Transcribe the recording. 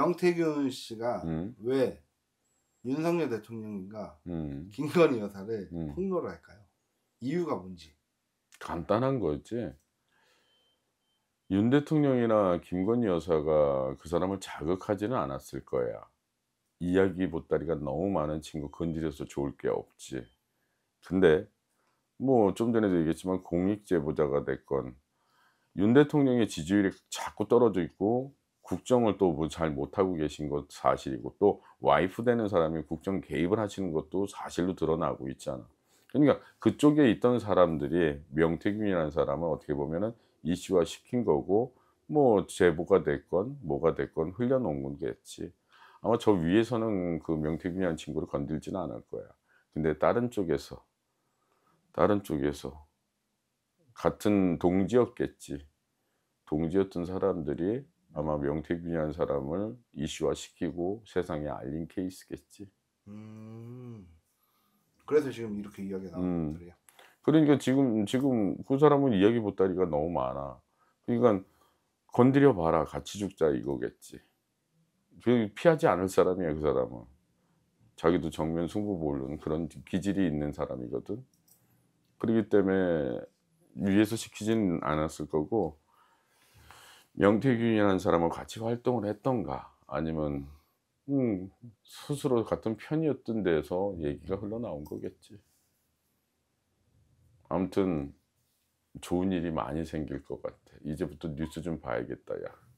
명태균 씨가 음. 왜 윤석열 대통령인가 음. 김건희 여사를 음. 폭로를 할까요? 이유가 뭔지. 간단한 거였지. 윤 대통령이나 김건희 여사가 그 사람을 자극하지는 않았을 거야. 이야기 보따리가 너무 많은 친구 건드려서 좋을 게 없지. 근데 뭐 좀 전에도 얘기했지만 공익 제보자가 됐건 윤 대통령의 지지율이 자꾸 떨어져 있고 국정을 또잘 뭐 못하고 계신 것 사실이고 또 와이프 되는 사람이 국정 개입을 하시는 것도 사실로 드러나고 있잖아. 그러니까 그쪽에 있던 사람들이 명태균이라는 사람은 어떻게 보면은 이슈화 시킨 거고 뭐 제보가 됐건 뭐가 됐건 흘려놓은 건겠지. 아마 저 위에서는 그 명태균이라는 친구를 건들지는 않을 거야. 근데 다른 쪽에서 다른 쪽에서 같은 동지였겠지. 동지였던 사람들이 아마 명태균이라 사람을 이슈화시키고 세상에 알린 케이스겠지. 음. 그래서 지금 이렇게 이야기가 나오는 거예요. 음. 그러니까 지금 지금 그 사람은 이야기 보따리가 너무 많아. 그러니까 건드려 봐라 같이 죽자 이거겠지. 그 피하지 않을 사람이야 그 사람은. 자기도 정면 승부 모는 그런 기질이 있는 사람이거든. 그렇기 때문에 위에서 시키지는 않았을 거고 명태균이라는 사람을 같이 활동을 했던가 아니면 음, 스스로 같은 편이었던 데서 얘기가 흘러나온 거겠지. 아무튼 좋은 일이 많이 생길 것 같아. 이제부터 뉴스 좀 봐야겠다, 야.